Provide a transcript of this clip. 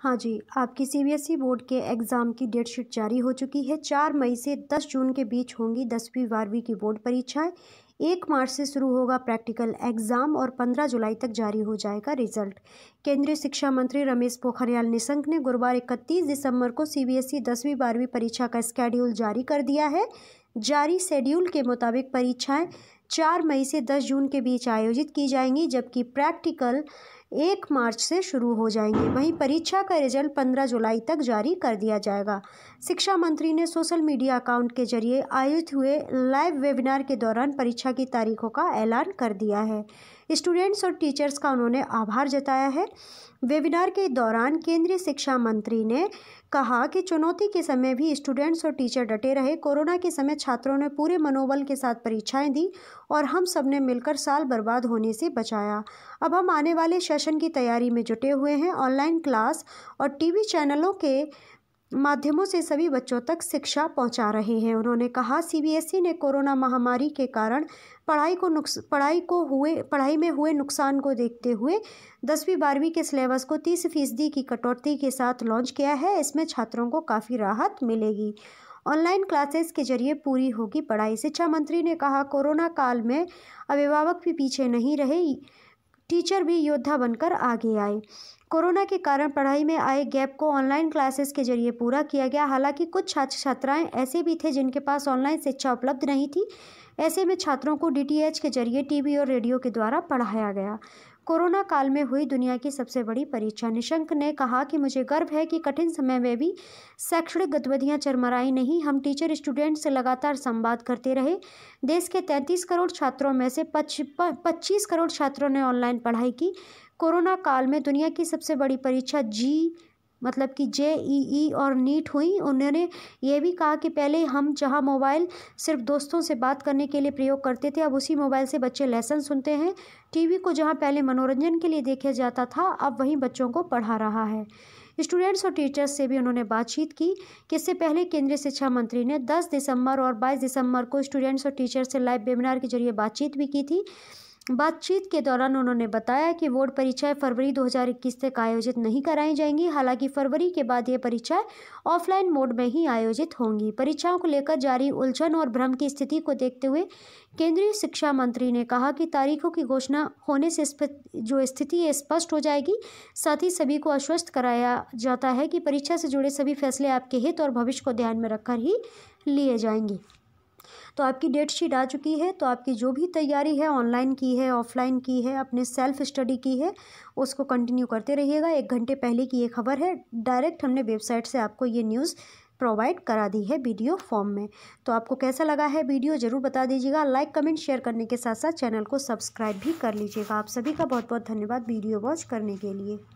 हाँ जी आपकी सीबीएसई e बोर्ड के एग्ज़ाम की डेट शीट जारी हो चुकी है चार मई से दस जून के बीच होंगी दसवीं बारहवीं की बोर्ड परीक्षाएं एक मार्च से शुरू होगा प्रैक्टिकल एग्ज़ाम और पंद्रह जुलाई तक जारी हो जाएगा रिजल्ट केंद्रीय शिक्षा मंत्री रमेश पोखरियाल निशंक ने गुरुवार इकतीस दिसंबर को सीबीएसई e दसवीं बारहवीं परीक्षा का स्केड्यूल जारी कर दिया है जारी शेड्यूल के मुताबिक परीक्षाएं चार मई से दस जून के बीच आयोजित की जाएंगी जबकि प्रैक्टिकल एक मार्च से शुरू हो जाएंगे वहीं परीक्षा का रिजल्ट पंद्रह जुलाई तक जारी कर दिया जाएगा शिक्षा मंत्री ने सोशल मीडिया अकाउंट के जरिए आयोजित हुए लाइव वेबिनार के दौरान परीक्षा की तारीखों का ऐलान कर दिया है स्टूडेंट्स और टीचर्स का उन्होंने आभार जताया है वेबिनार के दौरान केंद्रीय शिक्षा मंत्री ने कहा कि चुनौती के समय भी स्टूडेंट्स और टीचर डटे रहे कोरोना के समय छात्रों ने पूरे मनोबल के साथ परीक्षाएं दी और हम सब ने मिलकर साल बर्बाद होने से बचाया अब हम आने वाले सेशन की तैयारी में जुटे हुए हैं ऑनलाइन क्लास और टीवी चैनलों के माध्यमों से सभी बच्चों तक शिक्षा पहुंचा रहे हैं उन्होंने कहा सीबीएसई ने कोरोना महामारी के कारण पढ़ाई को नुक्स पढ़ाई को हुए पढ़ाई में हुए नुकसान को देखते हुए दसवीं बारहवीं के सिलेबस को तीस फीसदी की कटौती के साथ लॉन्च किया है इसमें छात्रों को काफ़ी राहत मिलेगी ऑनलाइन क्लासेस के जरिए पूरी होगी पढ़ाई शिक्षा मंत्री ने कहा कोरोना काल में अभिभावक भी पीछे नहीं रहे टीचर भी योद्धा बनकर आगे आए कोरोना के कारण पढ़ाई में आए गैप को ऑनलाइन क्लासेस के जरिए पूरा किया गया हालांकि कुछ छात्र छात्राएं ऐसे भी थे जिनके पास ऑनलाइन शिक्षा उपलब्ध नहीं थी ऐसे में छात्रों को डीटीएच के जरिए टीवी और रेडियो के द्वारा पढ़ाया गया कोरोना काल में हुई दुनिया की सबसे बड़ी परीक्षा निशंक ने कहा कि मुझे गर्व है कि कठिन समय में भी शैक्षणिक गतिविधियां चरमराई नहीं हम टीचर स्टूडेंट से लगातार संवाद करते रहे देश के 33 करोड़ छात्रों में से पच्चीस करोड़ छात्रों ने ऑनलाइन पढ़ाई की कोरोना काल में दुनिया की सबसे बड़ी परीक्षा जी मतलब कि जे ई ई और नीट हुई उन्होंने ये भी कहा कि पहले हम जहाँ मोबाइल सिर्फ दोस्तों से बात करने के लिए प्रयोग करते थे अब उसी मोबाइल से बच्चे लेसन सुनते हैं टीवी को जहाँ पहले मनोरंजन के लिए देखा जाता था अब वहीं बच्चों को पढ़ा रहा है स्टूडेंट्स और टीचर्स से भी उन्होंने बातचीत की कि इससे पहले केंद्रीय शिक्षा मंत्री ने दस दिसंबर और बाईस दिसंबर को स्टूडेंट्स और टीचर्स से लाइव वेबिनार के जरिए बातचीत भी की थी बातचीत के दौरान उन्होंने बताया कि बोर्ड परीक्षाएं फरवरी 2021 तक आयोजित नहीं कराई जाएंगी हालांकि फरवरी के बाद ये परीक्षाएं ऑफलाइन मोड में ही आयोजित होंगी परीक्षाओं को लेकर जारी उलझन और भ्रम की स्थिति को देखते हुए केंद्रीय शिक्षा मंत्री ने कहा कि तारीखों की घोषणा होने से जो स्थिति है स्पष्ट हो जाएगी साथ ही सभी को आश्वस्त कराया जाता है कि परीक्षा से जुड़े सभी फैसले आपके हित और भविष्य को ध्यान में रखकर ही लिए जाएंगे तो आपकी डेट शीट आ चुकी है तो आपकी जो भी तैयारी है ऑनलाइन की है ऑफलाइन की है अपने सेल्फ स्टडी की है उसको कंटिन्यू करते रहिएगा एक घंटे पहले की ये खबर है डायरेक्ट हमने वेबसाइट से आपको ये न्यूज़ प्रोवाइड करा दी है वीडियो फॉर्म में तो आपको कैसा लगा है वीडियो ज़रूर बता दीजिएगा लाइक कमेंट शेयर करने के साथ साथ चैनल को सब्सक्राइब भी कर लीजिएगा आप सभी का बहुत बहुत धन्यवाद वीडियो वॉच करने के लिए